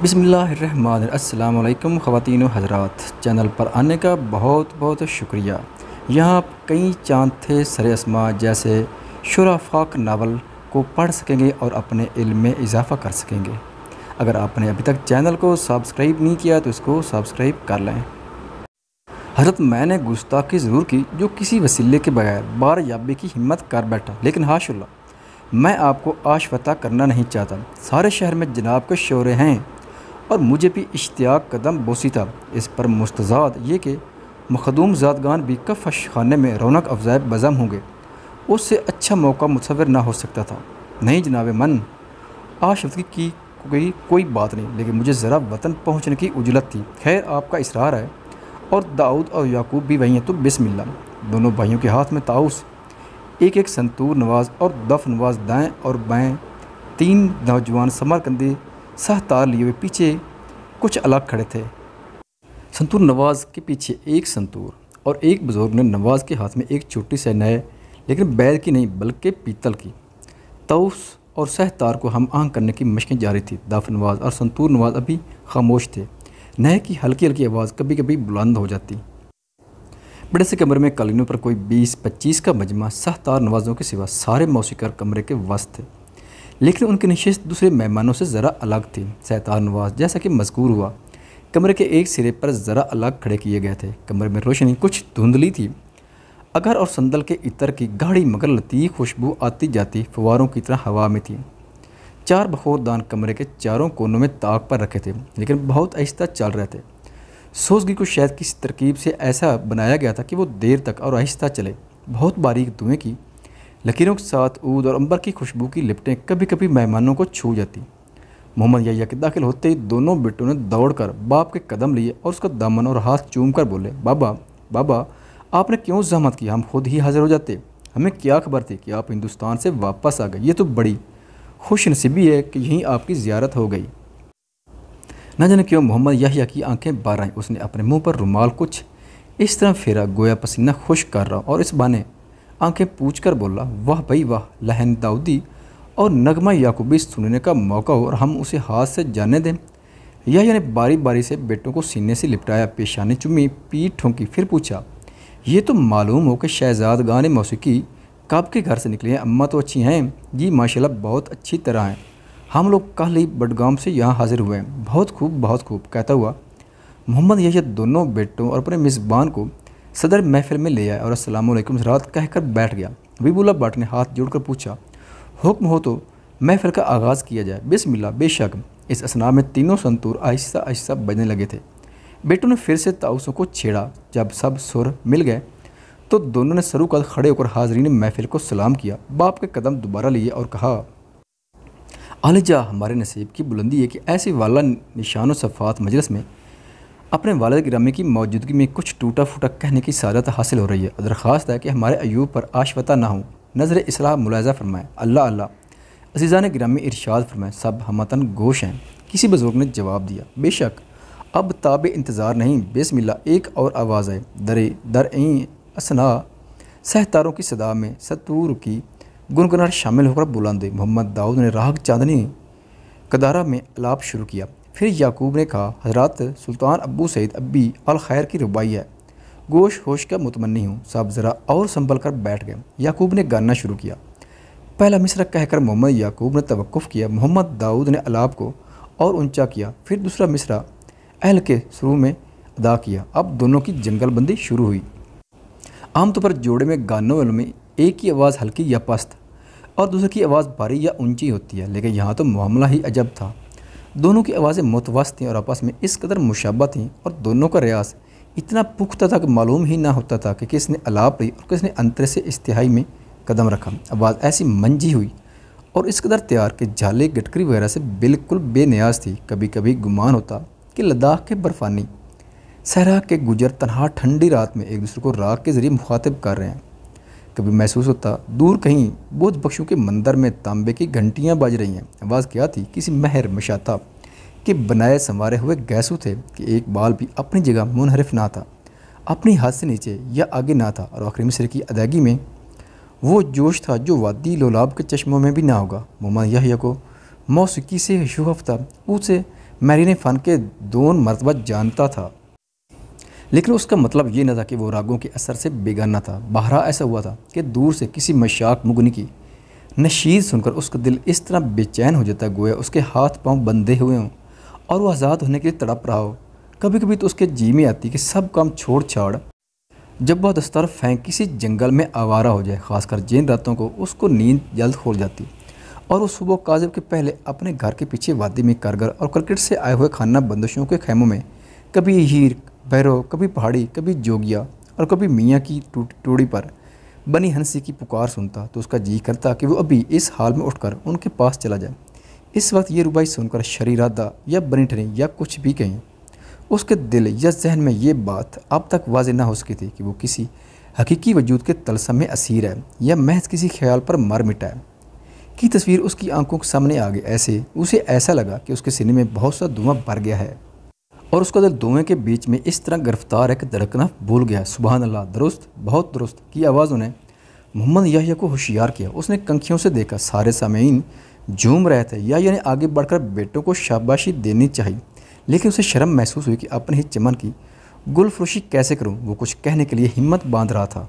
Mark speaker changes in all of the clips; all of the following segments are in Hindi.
Speaker 1: बसमिल्लाम ख़वान हजरात चैनल पर आने का बहुत बहुत शुक्रिया यहाँ आप कई चांद थे सर आसमां जैसे फाक नावल को पढ़ सकेंगे और अपने इल्म में इजाफ़ा कर सकेंगे अगर आपने अभी तक चैनल को सब्सक्राइब नहीं किया तो इसको सब्सक्राइब कर लें हजरत मैंने गुस्ताखी ज़रूर की जो किसी वसीले के बगैर बार याबी की हिम्मत कर बैठा लेकिन हाशुल्ला मैं आपको आशवता करना नहीं चाहता सारे शहर में जनाब के शोरे हैं और मुझे भी इश्तियाक कदम बोसी था इस पर मुस्तजाद ये कि मखदूम जदगान भी कफश खाने में रौनक अफजाय बज़म होंगे उससे अच्छा मौका मुसविर ना हो सकता था नहीं जनाब मन आशफ्की की कोई कोई बात नहीं लेकिन मुझे ज़रा वतन पहुँचने की उजलत थी खैर आपका इसरार है और दाऊद और याकूब भी वहीं हैं तो बिसमिल्ला दोनों भाइयों के हाथ में ताउस एक एक संतूर नवाज और दफ नवाज दाएँ और बाएँ तीन नौजवान समरकंदी सह तार लिए हुए पीछे कुछ अलग खड़े थे संतूर नवाज के पीछे एक संतूर और एक बुज़ुर्ग ने नवाज के हाथ में एक छोटी से नए लेकिन बैल की नहीं बल्कि पीतल की तोस और सह तार को हम आहंग करने की मशकें जारी थी दाफ नवाज और संतूर नवाज अभी खामोश थे नह की हल्की हल्की आवाज़ कभी कभी बुलंद हो जाती बड़े से कमरे में कालीनों पर कोई 20-25 का मजमा सह तार नवाजों के सिवा सारे मौसीकर कमरे के वस्त थे लेकिन उनकी नशस्त दूसरे मेहमानों से ज़रा अलग थी सैतार नवाज जैसा कि मजकूर हुआ कमरे के एक सिरे पर ज़रा अलग खड़े किए गए थे कमरे में रोशनी कुछ धुंधली थी अगर और संदल के इतर की गाढ़ी मगर लतीफ़ खुशबू आती जाती फुवारों की तरह हवा में थी चार बखोरदान कमरे के चारों कोनों में ताक पर रखे थे लेकिन बहुत आहिस्ता चल रहे थे सोजगी को शायद किसी तरकीब से ऐसा बनाया गया था कि वो देर तक और आहिस्ता चले बहुत बारीक धुएँ की लकीरों के साथ ऊद और अंबर की खुशबू की लिपटें कभी कभी मेहमानों को छू जाती मोहम्मद या के दाखिल होते ही दोनों बेटों ने दौड़कर बाप के कदम लिए और उसका दामन और हाथ चूम कर बोले बाबा बाबा आपने क्यों जहमत की हम खुद ही हाजिर हो जाते हमें क्या खबर थी कि आप हिंदुस्तान से वापस आ गए ये तो बड़ी खुश नसीबी है कि यहीं आपकी ज्यारत हो गई न जाने क्यों मोहम्मद यहिया की आंखें बार आई उसने अपने मुंह पर रुमाल कुछ इस तरह फेरा गोया पसीना खुश कर रहा और इस बहाने आंखें पूछ कर बोला वाह भाई वाह लहन दाऊदी और नगमा याकूबी सुनने का मौका हो और हम उसे हाथ से जाने दें यह ने बारी बारी से बेटों को सीने से लिपटाया पेशाने चुमी पीठ ठोंकी फिर पूछा ये तो मालूम हो कि शहजाद गान मौसीकी कब के घर से निकले हैं अम्मा तो अच्छी हैं जी माशाल्लाह बहुत अच्छी तरह हैं हम लोग कल ही बडगाम से यहाँ हाजिर हुए हैं बहुत खूब बहुत खूब कहता हुआ मोहम्मद यशद दोनों बेटों और अपने मेज़बान को सदर महफिल में ले आया और असलम रात कहकर बैठ गया विबुल्ला भट्ट ने हाथ जोड़कर पूछा हुक्म हो तो महफिल का आगाज़ किया जाए बिस्मिल्ला बेशक इस असना में तीनों संतूर आहिस्ता आहिस्ता बजने लगे थे बेटों ने फिर से ताउसों को छेड़ा जब सब सुर मिल गए तो दोनों ने सरू का खड़े होकर हाजरी ने महफिल को सलाम किया बाप के कदम दोबारा लिए और कहा अलजा हमारे नसीब की बुलंदी है कि ऐसे वाला निशान सफ़ात मजलस में अपने वालद ग्रामी की मौजूदगी में कुछ टूटा फूटा कहने की सादत हासिल हो रही है दरख्वास्त है कि हमारे अयूब पर आशवता ना हो नज़र इसलाह मुलायजा फरमाएँ अल्लाह अल्लाह अजीज़ा ने ग्रामी इरशाद फरमाए सब हमतन गोश हैं किसी बुज़ुर्ग ने जवाब दिया बेशक अब ताब इंतज़ार नहीं बेसमिल्ला एक और आवाज़ आए दरे दर ई असना सहतारों की सदा में सतूर की गुनगुनार शामिल होकर बुलंद मोहम्मद दाऊद ने राहक चांदनी कदारा में अलाप शुरू किया फिर याकूब ने कहा हजरत सुल्तान अबू सैद अबी अल खैर की रुबाई है गोश होश का मुतमनी हूँ साहब ज़रा और संभल कर बैठ गए याकूब ने गाना शुरू किया पहला मिसरा कहकर मोहम्मद याकूब ने तवक़ुफ़ किया मोहम्मद दाऊद ने अलाब को और ऊंचा किया फिर दूसरा मिसरा अहल के शुरू में अदा किया अब दोनों की जंगलबंदी शुरू हुई आमतौर पर जोड़े में गानों वालों में एक की आवाज़ हल्की या पस्त और दूसरे की आवाज़ भारी या ऊंची होती है लेकिन यहाँ तो मामला ही अजब था दोनों की आवाज़ें मुतवस थीं और आपस में इस कदर मुशबा थीं और दोनों का रियाज इतना पुख्ता था कि मालूम ही ना होता था कि किसने अलाप ली और किसने अंतरे से इस्तिहाई में कदम रखा आवाज़ ऐसी मंजी हुई और इस कदर तैयार कि झाले गटकरी वगैरह से बिल्कुल बेनियाज थी कभी कभी गुमान होता कि लद्दाख के बर्फ़ानी सहरा के गुजर तनहा ठंडी रात में एक दूसरे को राग के ज़रिए मुखातिब कर रहे हैं कभी महसूस होता दूर कहीं बुध बख्शों के मंदिर में तांबे की घंटियाँ बज रही हैं आवाज़ क्या थी किसी महर मशाता के बनाए संवारे हुए गैसू थे कि एक बाल भी अपनी जगह मुनहरफ ना था अपनी हाथ से नीचे या आगे ना था और आखिरी मिसर की अदायगी में वो जोश था जो वादी लोलाब के चश्मों में भी ना होगा मोमा यहा को मौसीकी से शुहफ था उसे मैरिन फ़न के दोन मरतबा जानता था लेकिन उसका मतलब ये न था कि वो रागों के असर से बेगाना था बहरा ऐसा हुआ था कि दूर से किसी मशाक मुगनी की नशीद सुनकर उसका दिल इस तरह बेचैन हो जाता गोया उसके हाथ पाँव बंधे हुए हों और वह आज़ाद होने के लिए तड़प रहा हो कभी कभी तो उसके जी में आती कि सब काम छोड़ छाड़ जब वह दस्तर फेंक किसी जंगल में आवारा हो जाए खासकर जिन रातों को उसको नींद जल्द खोल जाती और वो सुबह काजब के पहले अपने घर के पीछे वादी में कारगर और क्रिकेट से आए हुए खाना बंदशों के खेमों में कभी हीर भैरव कभी पहाड़ी कभी जोगिया और कभी मियाँ की टोड़ी पर बनी हंसी की पुकार सुनता तो उसका जी करता कि वो अभी इस हाल में उठकर उनके पास चला जाए इस वक्त ये रुबाई सुनकर शरीरादा या बनी ठरी या कुछ भी कहें उसके दिल या जहन में ये बात अब तक वाज ना हो सकी थी कि वो किसी हकीकी वजूद के तलसम में असीर है या महज किसी ख्याल पर मर मिटा है की तस्वीर उसकी आंखों के सामने आ गई ऐसे उसे ऐसा लगा कि उसके सिने में बहुत सा धुआं भर गया है और उसका दिल धुएं के बीच में इस तरह गिरफ्तार है कि धड़कना भूल गया सुबह अल्लाह दुरुस्त बहुत दुरुस्त की आवाज़ उन्हें मोहम्मद याहिया को होशियार किया उसने कंखियों से देखा सारे सामीन झूम रहे थे याहिया ने आगे बढ़कर बेटों को शाबाशी देनी चाहिए लेकिन उसे शर्म महसूस हुई कि अपने ही चमन की गुलफ्रोशी कैसे करूं वो कुछ कहने के लिए हिम्मत बांध रहा था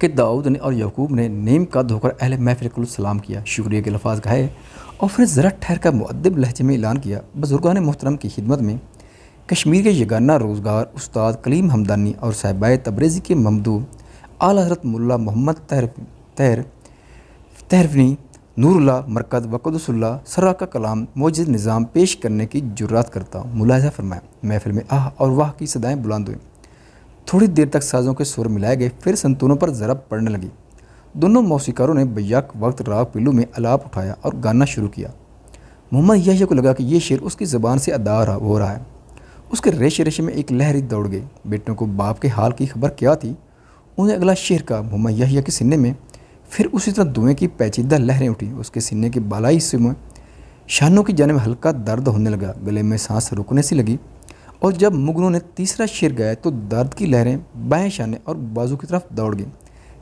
Speaker 1: कि दाऊद ने और यकूब ने नीम का धोकर अहल महफिल सलाम किया शुक्रिया के लफाज गाए और फिर ज़रा ठहर का मुद्दब लहजे में ऐलान किया बुजुर्गान मोहतरम की खिदमत में कश्मीर के यगाना रोज़गार उस्ताद कलीम हमदानी और साहिबा तब्रेज़ी के ममदू आला हजरत मुल्ला मोहम्मद तहर तहर तहरफनी नूरुल्ला मरकज़ वकदसुल्ला सर्रा का कलाम मौजद निज़ाम पेश करने की जुरात करता मुलाजा फरमाया महफिल में आह और वाह की सदाएँ बुलंद हुई थोड़ी देर तक साजों के सुर मिलाए गए फिर संतूनों पर ज़रब पड़ने लगी दोनों मौसीकारों ने बैयाक वक्त राग पिल्लू में अलाप उठाया और गाना शुरू किया मोहम्मद याहिया को लगा कि यह शेर उसकी ज़बान से अदा हो रहा है उसके रेशे रेशे में एक लहरी दौड़ गई बेटों को बाप के हाल की खबर क्या थी उन्हें अगला शेर का मोहम्मद यहिया के सिन्ने में फिर उसी तरह धुएँ की पैचीदा लहरें उठी उसके सिन्ने के बालाई हिस्से में शानों की जानब हल्का दर्द होने लगा गले में सांस रुकने सी लगी और जब मुगलों ने तीसरा शेर गाया तो दर्द की लहरें बाएं शाने और बाजू की तरफ दौड़ गईं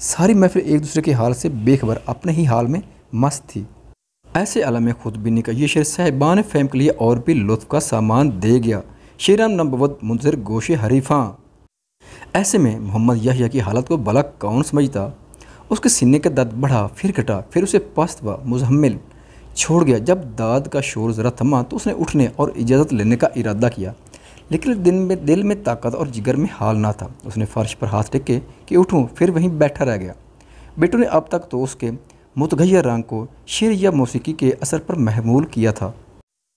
Speaker 1: सारी महफिल एक दूसरे के हाल से बेखबर अपने ही हाल में मस्त थी ऐसे आलम खुदबिनी का ये शेर साहिबान फैम के लिए और भी लुत्फ का सामान दे गया शेराम नबत मुनसर गोश हरीफा ऐसे में मोहम्मद यहिया की हालत को भला कौन समझता उसके सीने का दर्द बढ़ा फिर घटा फिर उसे पस्त व मुजहमिल छोड़ गया जब दाद का शोर ज़रा थमा तो उसने उठने और इजाज़त लेने का इरादा किया लेकिन दिन में दिल में ताकत और जिगर में हाल ना था उसने फर्श पर हाथ टेके कि उठूँ फिर वहीं बैठा रह गया बेटों ने अब तक तो उसके मुतगैर रंग को शेर या मौसीकी के असर पर महमूल किया था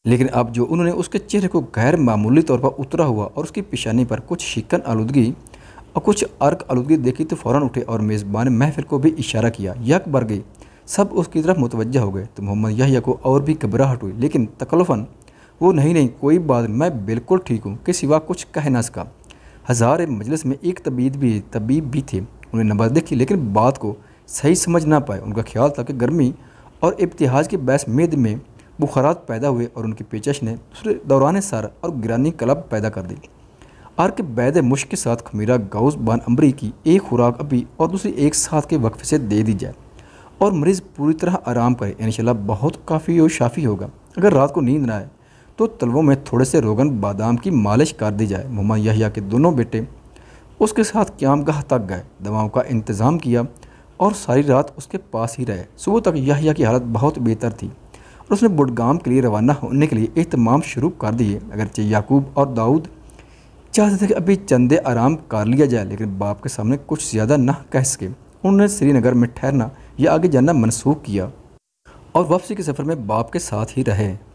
Speaker 1: लेकिन अब जो उन्होंने उसके चेहरे को गैर मामूली तौर पर उतरा हुआ और उसकी पेशानी पर कुछ शिकन आलूदगी और कुछ अर्क आलूदगी देखी तो फ़ौर उठे और मेज़बान महफिल को भी इशारा किया यक बर गई सब उसकी तरफ मुतवजह हो गए तो मोहम्मद यहिया को और भी घबराहट हुई लेकिन तकल्फन वो नहीं नहीं कोई बात मैं बिल्कुल ठीक हूँ के सिवा कुछ कह ना सका हज़ार मजलिस में एक तबीब भी तबीब भी थे उन्हें नंबर देखी लेकिन बात को सही समझ ना पाए उनका ख्याल था कि गर्मी और इब्तिहाज की बहस मेद में बुखारात पैदा हुए और उनकी पेचश ने दूसरे दौरान सार और गिरानी क्लब पैदा कर दी आर्क बैद मुश्क के साथ खमीरा गौस बान अमरी की एक खुराक अभी और दूसरी एक साथ के वक्फे से दे दी जाए और मरीज़ पूरी तरह आराम करे इनशाला बहुत काफ़ी और शाफी होगा अगर रात को नींद ना आए तो तलवों में थोड़े से रोगन बादाम की मालिश कर दी जाए मुमा यहिया के दोनों बेटे उसके साथ क्याम गाह तक गए दवाओं का इंतज़ाम किया और सारी रात उसके पास ही रहे सुबह तक यहिया की हालत बहुत बेहतर थी और उसने बुडगाम के लिए रवाना होने के लिए अहतमाम शुरू कर दिए अगरचे याकूब और दाऊद चाहते थे कि अभी चंदे आराम कर लिया जाए लेकिन बाप के सामने कुछ ज़्यादा ना कह सके उन्होंने श्रीनगर में ठहरना या आगे जाना मनसूख किया और वापसी के सफ़र में बाप के साथ ही रहे